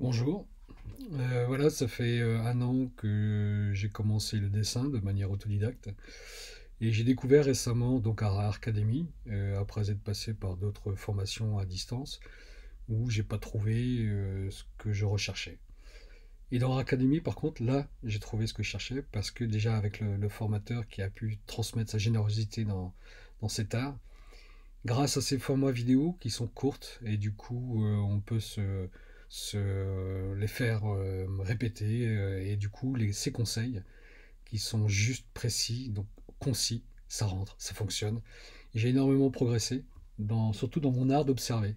Bonjour. Euh, voilà, ça fait euh, un an que j'ai commencé le dessin de manière autodidacte. Et j'ai découvert récemment, donc à Arcademy, euh, après être passé par d'autres formations à distance, où j'ai pas trouvé ce que je recherchais. Et dans Academy, par contre, là, j'ai trouvé ce que je cherchais parce que déjà avec le, formateur qui a pu transmettre sa générosité dans, cet art, grâce à ces formats vidéo qui sont courtes, et du coup, on peut se, se euh, les faire euh, répéter euh, et du coup les, ces conseils qui sont juste précis, donc concis, ça rentre, ça fonctionne. J'ai énormément progressé, dans, surtout dans mon art d'observer,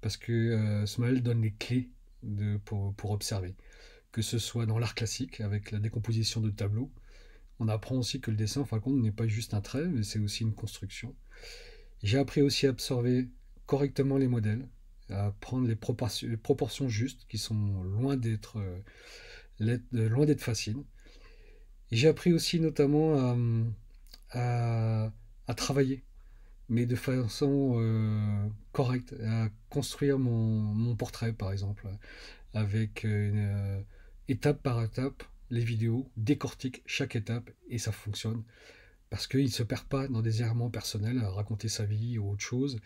parce que ce Smile donne les clés de, pour, pour, observer, que ce soit dans l'art classique avec la décomposition de tableaux. On apprend aussi que le dessin, en fin compte, n'est pas juste un trait, mais c'est aussi une construction. J'ai appris aussi à observer correctement les modèles, à prendre les proportions, justes qui sont loin d'être euh, euh, loin d'être faciles. J'ai appris aussi notamment à, travailler, mais de façon euh, correcte, à construire mon, portrait par exemple, avec une, étape par étape les vidéos, décortique chaque étape et ça fonctionne. Parce qu'il ne se perd pas dans des errements personnels à raconter sa vie ou autre chose.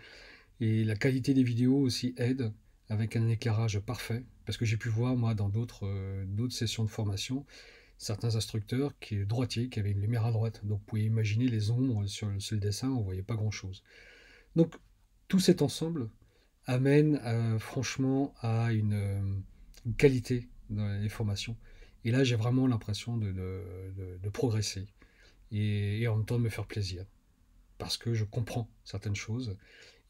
Et la qualité des vidéos aussi aide avec un éclairage parfait. Parce que j'ai pu voir, moi, dans d'autres euh, d'autres sessions de formation, certains instructeurs qui droitiers, qui avaient une lumière à droite. Donc vous pouvez imaginer les ombres sur le, dessin, on ne voyait pas grand-chose. Donc tout cet ensemble amène euh, franchement à euh, une, qualité dans les formations. Et là, j'ai vraiment l'impression de, de, progresser et, et en même temps de me faire plaisir. Parce que je comprends certaines choses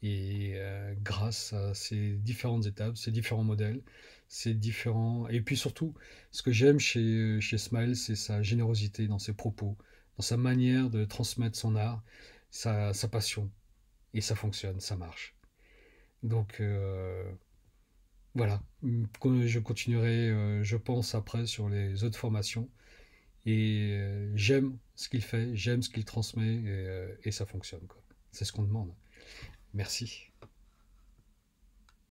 et euh, grâce à ces différentes étapes, ces différents modèles, ces différents... Et puis surtout, ce que j'aime chez, chez Smile, c'est sa générosité dans ses propos, dans sa manière de transmettre son art, sa, passion. Et ça fonctionne, ça marche. Donc euh, voilà, hum, je continuerai, euh, je pense, après sur les autres formations. Et j'aime ce qu'il fait, j'aime ce qu'il transmet, et, et ça fonctionne. C'est ce qu'on demande. Merci.